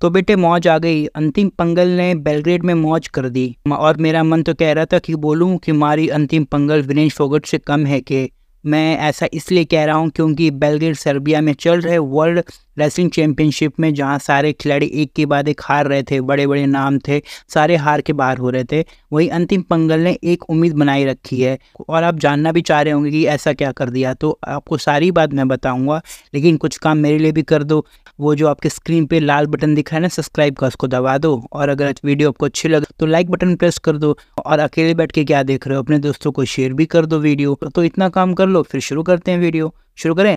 तो बेटे मौज आ गई अंतिम पंगल ने बेलग्रेड में मौज कर दी और मेरा मन तो कह रहा था कि बोलूं कि मारी अंतिम पंगल विनेश फोगट से कम है कि मैं ऐसा इसलिए कह रहा हूँ क्योंकि बेलग्रेड सर्बिया में चल रहे वर्ल्ड रेसलिंग चैम्पियनशिप में जहाँ सारे खिलाड़ी एक के बाद एक हार रहे थे बड़े बड़े नाम थे सारे हार के बाहर हो रहे थे वही अंतिम पंगल ने एक उम्मीद बनाई रखी है और आप जानना भी चाह रहे होंगे कि ऐसा क्या कर दिया तो आपको सारी बात मैं बताऊँगा लेकिन कुछ काम मेरे लिए भी कर दो वो जो आपके स्क्रीन पर लाल बटन दिख रहा है ना सब्सक्राइब का उसको दबा दो और अगर वीडियो आपको अच्छी लगे तो लाइक बटन प्रेस कर दो और अकेले बैठ के क्या देख रहे हो अपने दोस्तों को शेयर भी कर दो वीडियो तो इतना काम कर लो लोग फिर शुरू करते हैं वीडियो शुरू करें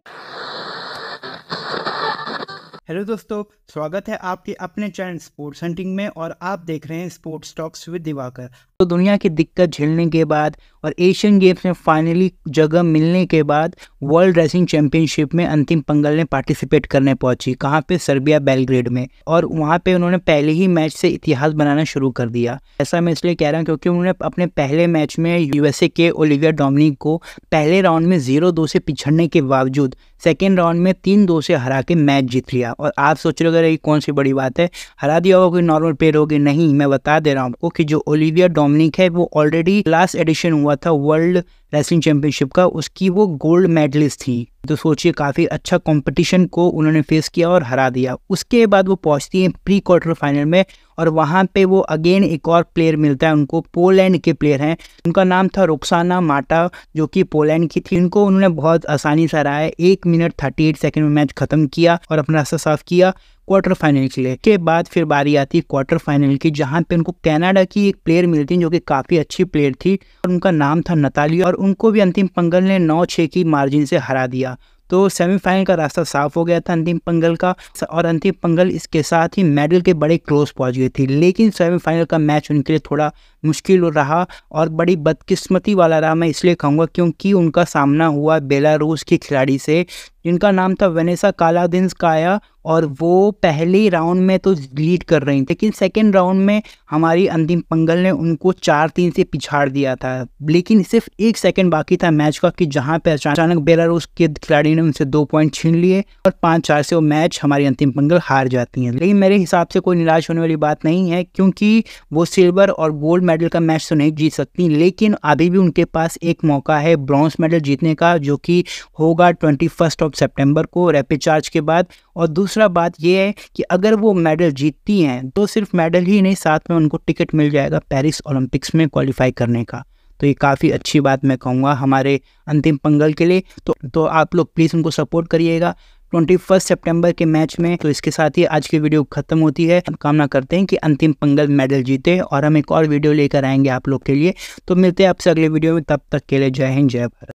हेलो दोस्तों स्वागत है आपके अपने चैनल स्पोर्ट्स हंटिंग में और आप देख रहे हैं स्पोर्ट्स टॉक्स विद दिवाकर तो दुनिया की दिक्कत झेलने के बाद और एशियन गेम्स में फाइनली जगह मिलने के बाद वर्ल्ड रेसिंग चैंपियनशिप में अंतिम पंगल ने पार्टिसिपेट करने पहुंची कहाँ पे सर्बिया बेलग्रेड में और वहाँ पे उन्होंने पहले ही मैच से इतिहास बनाना शुरू कर दिया ऐसा मैं इसलिए कह रहा हूँ क्योंकि उन्होंने अपने पहले मैच में यूएसए के ओलिविया डोमिनिक को पहले राउंड में जीरो दो से पिछड़ने के बावजूद सेकेंड राउंड में तीन दो से हरा के मैच जीत लिया और आप सोच रहे हो ये कौन सी बड़ी बात है हरा दिया होगा कोई नॉर्मल प्लेयर होगी नहीं मैं बता दे रहा हूँ आपको कि जो ओलिविया डोमिनिक है वो ऑलरेडी लास्ट एडिशन हुआ था वर्ल्ड रेसलिंग चैंपियनशिप का उसकी वो गोल्ड मेडलिस्ट थी तो सोचिए काफ़ी अच्छा कंपटीशन को उन्होंने फेस किया और हरा दिया उसके बाद वो पहुंचती हैं प्री क्वार्टर फाइनल में और वहाँ पे वो अगेन एक और प्लेयर मिलता है उनको पोलैंड के प्लेयर हैं उनका नाम था रुखसाना माटा जो कि पोलैंड की थी उनको उन्होंने बहुत आसानी से हराया एक मिनट थर्टी एट सेकेंड में मैच ख़त्म किया और अपना रास्ता साफ किया क्वार्टर फाइनल के लिए के बाद फिर बारी आती है क्वार्टर फाइनल की जहाँ पे उनको कनाडा की एक प्लेयर मिलती जो कि काफ़ी अच्छी प्लेयर थी और उनका नाम था नताली और उनको भी अंतिम पंगल ने नौ छः की मार्जिन से हरा दिया तो सेमीफाइनल का रास्ता साफ हो गया था अंतिम पंगल का और अंतिम पंगल इसके साथ ही मेडल के बड़े क्लोज पहुंच गई थी लेकिन सेमीफाइनल का मैच उनके लिए थोड़ा मुश्किल रहा और बड़ी बदकिस्मती वाला रहा मैं इसलिए कहूँगा क्योंकि उनका सामना हुआ बेलारूस के खिलाड़ी से जिनका नाम था वेनेसा कालादिन्स काया और वो पहले राउंड में तो लीड कर रही थी लेकिन सेकेंड राउंड में हमारी अंतिम पंगल ने उनको चार तीन से पिछाड़ दिया था लेकिन सिर्फ एक सेकेंड बाकी था मैच का कि जहाँ पे अचानक बेलारूस के खिलाड़ी ने उनसे दो पॉइंट छीन लिए और पाँच चार से वो मैच हमारी अंतिम पंगल हार जाती है लेकिन मेरे हिसाब से कोई निराश होने वाली बात नहीं है क्योंकि वो सिल्वर और गोल्ड मेडल का मैच तो नहीं जीत सकती लेकिन अभी भी उनके पास एक मौका है ब्रॉन्ज मेडल जीतने का जो कि होगा ट्वेंटी फर्स्ट ऑफ सेप्टेम्बर को रैपिड चार्ज के बाद और दूसरा बात यह है कि अगर वो मेडल जीतती हैं तो सिर्फ मेडल ही नहीं साथ में उनको टिकट मिल जाएगा पेरिस ओलंपिक्स में क्वालिफाई करने का तो ये काफ़ी अच्छी बात मैं कहूँगा हमारे अंतिम पंगल के लिए तो तो आप लोग प्लीज़ उनको सपोर्ट करिएगा ट्वेंटी फर्स्ट सेप्टेम्बर के मैच में तो इसके साथ ही आज की वीडियो खत्म होती है हम कामना करते हैं कि अंतिम पंगल मेडल जीते और हम एक और वीडियो लेकर आएंगे आप लोग के लिए तो मिलते हैं आपसे अगले वीडियो में तब तक के लिए जय हिंद जय भारत